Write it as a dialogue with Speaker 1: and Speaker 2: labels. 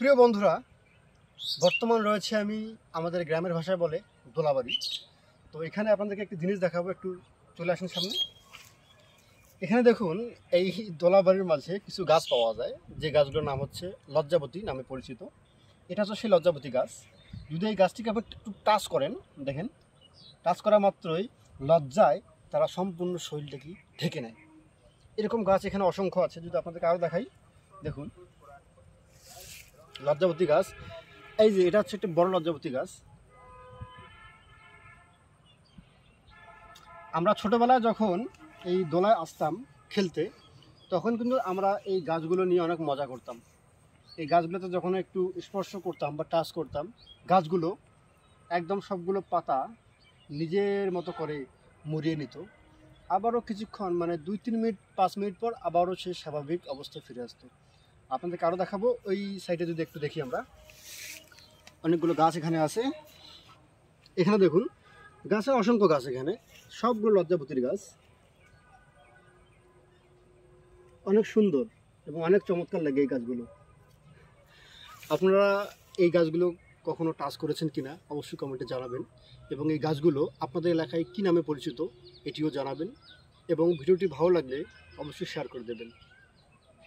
Speaker 1: প্রিয় বন্ধুরা বর্তমান রয়েছে আমি আমাদের গ্রামের ভাষায় বলে দোলাবাড়ি তো এখানে আপনাদেরকে একটি জিনিস দেখাবো একটু চলে আসুন সামনে এখানে দেখুন এই দোলাবাড়ির মাঝে কিছু গাছ পাওয়া যায় যে গাছগুলোর নাম হচ্ছে লজ্জাবতী নামে পরিচিত এটা হচ্ছে সেই লজ্জাবতী গাছ যদি এই গাছটিকে আপনি একটু টাচ করেন দেখেন টাচ করা মাত্রই লজ্জায় তারা সম্পূর্ণ শরীরটাকে ঢেকে নেয় এরকম গাছ এখানে অসংখ্য আছে যদি আপনাদেরকে আরও দেখাই দেখুন লজ্জাবতী গাছ এই যে এটা হচ্ছে একটি বড় লজ্জাবতী গাছ আমরা ছোটোবেলায় যখন এই দোলায় আসতাম খেলতে তখন কিন্তু আমরা এই গাছগুলো নিয়ে অনেক মজা করতাম এই গাছগুলোতে যখন একটু স্পর্শ করতাম বা টাচ করতাম গাছগুলো একদম সবগুলো পাতা নিজের মতো করে মুড়িয়ে নিত আবারও কিছুক্ষণ মানে দুই তিন মিনিট পাঁচ মিনিট পর আবারও সে স্বাভাবিক অবস্থায় ফিরে আসতো আপনাদেরকে আরও দেখাবো ওই সাইডে যদি একটু দেখি আমরা অনেকগুলো গাছ এখানে আছে এখানে দেখুন গাছে অসংখ্য গাছ এখানে সবগুলো লজ্জাপতির গাছ অনেক সুন্দর এবং অনেক চমৎকার লাগে এই গাছগুলো আপনারা এই গাছগুলো কখনো টাচ করেছেন কিনা অবশ্যই কমেন্টে জানাবেন এবং এই গাছগুলো আপনাদের এলাকায় কি নামে পরিচিত এটিও জানাবেন এবং ভিডিওটি ভালো লাগলে অবশ্যই শেয়ার করে দেবেন